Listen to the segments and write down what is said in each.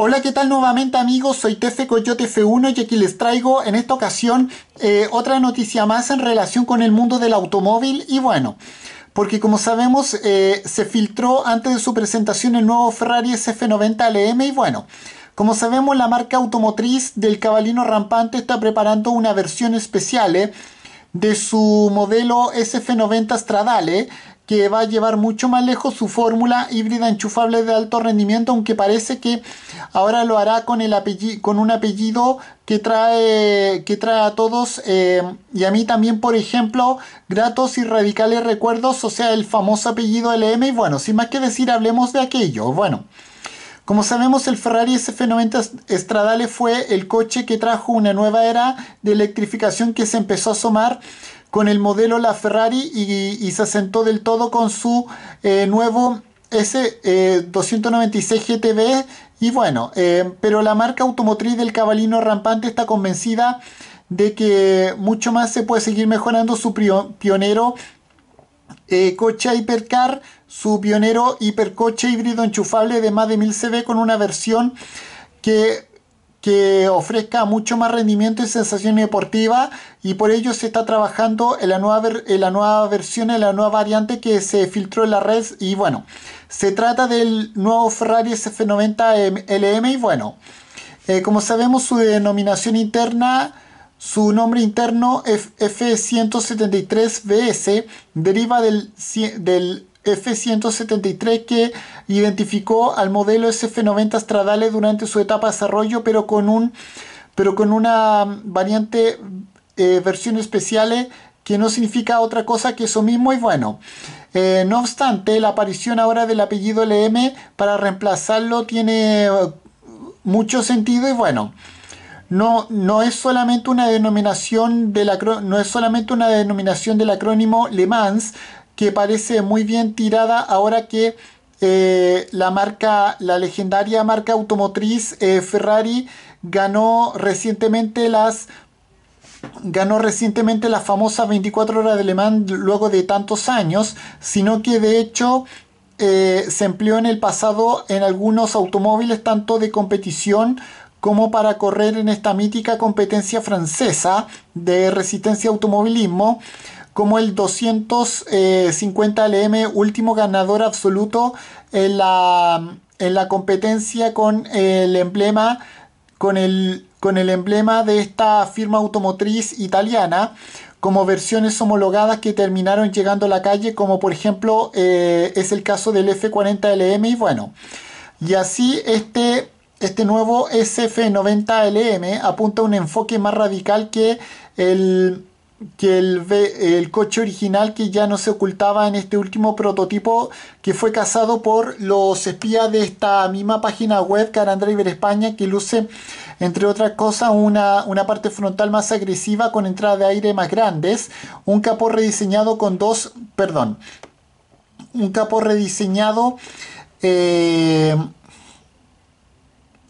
Hola, ¿qué tal nuevamente amigos? Soy Tefe Coyote F1 y aquí les traigo en esta ocasión eh, otra noticia más en relación con el mundo del automóvil y bueno, porque como sabemos eh, se filtró antes de su presentación el nuevo Ferrari SF90 LM y bueno, como sabemos la marca automotriz del Cabalino Rampante está preparando una versión especial eh, de su modelo SF90 Stradale que va a llevar mucho más lejos su fórmula híbrida enchufable de alto rendimiento, aunque parece que ahora lo hará con, el con un apellido que trae, que trae a todos eh, y a mí también, por ejemplo, gratos y radicales recuerdos, o sea, el famoso apellido LM. Y bueno, sin más que decir, hablemos de aquello. Bueno. Como sabemos, el Ferrari SF90 Stradale fue el coche que trajo una nueva era de electrificación que se empezó a asomar con el modelo la Ferrari y se asentó del todo con su eh, nuevo S296 eh, GTB. Y bueno, eh, pero la marca automotriz del cabalino rampante está convencida de que mucho más se puede seguir mejorando su pionero coche hipercar, su pionero hipercoche híbrido enchufable de más de 1000 CV con una versión que que ofrezca mucho más rendimiento y sensación deportiva y por ello se está trabajando en la nueva, la nueva versión, en la nueva variante que se filtró en la red y bueno, se trata del nuevo Ferrari SF90 LM y bueno, eh, como sabemos su denominación interna, su nombre interno F F173BS deriva del, del F-173 que identificó al modelo SF-90 Stradale durante su etapa de desarrollo, pero con, un, pero con una variante eh, versión especial eh, que no significa otra cosa que eso mismo y bueno. Eh, no obstante, la aparición ahora del apellido LM para reemplazarlo tiene mucho sentido y bueno. No, no, es solamente una denominación del no es solamente una denominación del acrónimo Le Mans, que parece muy bien tirada ahora que eh, la marca, la legendaria marca automotriz eh, Ferrari ganó recientemente las ganó recientemente famosas 24 horas de Le Mans luego de tantos años, sino que de hecho eh, se empleó en el pasado en algunos automóviles tanto de competición como para correr en esta mítica competencia francesa de resistencia automovilismo, como el 250 LM, último ganador absoluto en la, en la competencia con el emblema con el, con el emblema de esta firma automotriz italiana, como versiones homologadas que terminaron llegando a la calle, como por ejemplo eh, es el caso del F40LM y bueno. Y así este este nuevo SF90LM apunta a un enfoque más radical que el que el, coche original que ya no se ocultaba en este último prototipo que fue cazado por los espías de esta misma página web Car and Driver España que luce entre otras cosas una, parte frontal más agresiva con entradas de aire más grandes un capó rediseñado con dos perdón un capó rediseñado eh,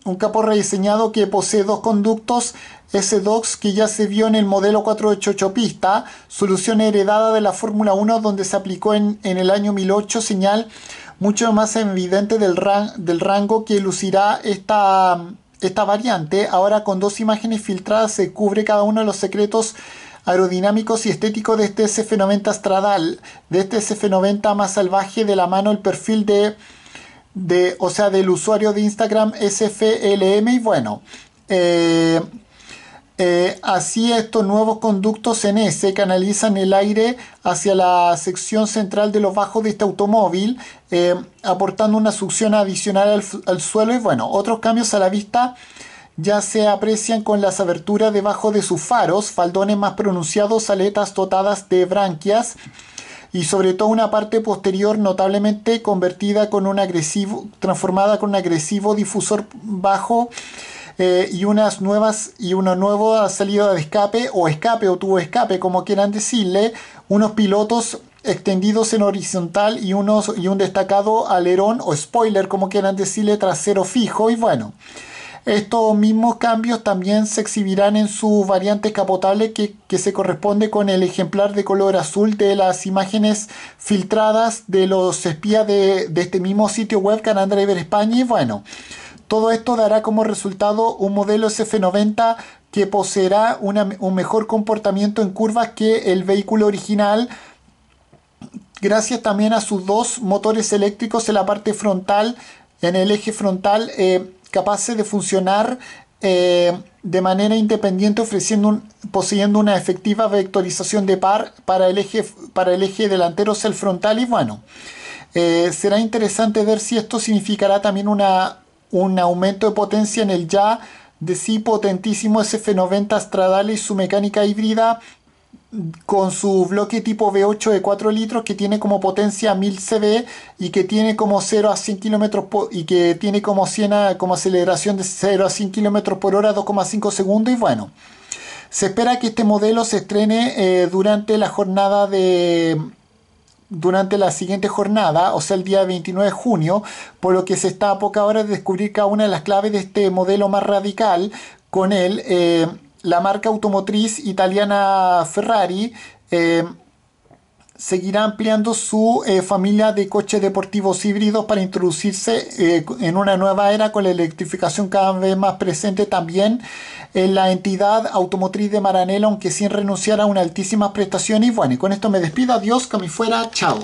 un capo rediseñado que posee dos conductos s docs que ya se vio en el modelo 488 pista, solución heredada de la Fórmula 1 donde se aplicó en, el año 1008. señal mucho más evidente del, del rango que lucirá esta, esta variante. Ahora con dos imágenes filtradas se cubre cada uno de los secretos aerodinámicos y estéticos de este SF90 Stradal, de este SF90 más salvaje de la mano el perfil de de, o sea, del usuario de Instagram SFLM y bueno, eh, eh, así estos nuevos conductos en e S canalizan el aire hacia la sección central de los bajos de este automóvil, eh, aportando una succión adicional al, al, suelo y bueno, otros cambios a la vista ya se aprecian con las aberturas debajo de sus faros, faldones más pronunciados, aletas dotadas de branquias y sobre todo una parte posterior notablemente convertida con un agresivo, transformada con un agresivo difusor bajo eh, y unas nuevas y una nueva salida de escape o escape o tubo escape, como quieran decirle, unos pilotos extendidos en horizontal y, unos, y un destacado alerón o spoiler, como quieran decirle, trasero fijo y bueno. Estos mismos cambios también se exhibirán en su variante capotable que, que se corresponde con el ejemplar de color azul de las imágenes filtradas de los espías de, este mismo sitio web Canal Driver España y bueno. Todo esto dará como resultado un modelo SF90 que poseerá un mejor comportamiento en curvas que el vehículo original, gracias también a sus dos motores eléctricos en la parte frontal, en el eje frontal. Eh, capaces de funcionar eh, de manera independiente ofreciendo un, poseyendo una efectiva vectorización de par para el eje, para el eje delantero cel el frontal y bueno, eh, será interesante ver si esto significará también un aumento de potencia en el ya de sí potentísimo SF90 Stradale y su mecánica híbrida con su bloque tipo V8 de 4 litros que tiene como potencia 1000 CV y que tiene como 0 a 100 km y que tiene como, 100 a, como aceleración de 0 a 100 km por hora 2,5 segundos y bueno se espera que este modelo se estrene eh, durante la jornada de durante la siguiente jornada, o sea el día 29 de junio, por lo que se está a poca hora de descubrir cada una de las claves de este modelo más radical con él. Eh, la marca automotriz italiana Ferrari eh, seguirá ampliando su eh, familia de coches deportivos híbridos para introducirse eh, en una nueva era con la electrificación cada vez más presente también en la entidad automotriz de Maranello, aunque sin renunciar a una altísima prestación. Y bueno, y con esto me despido. Adiós, que me fuera. Chao.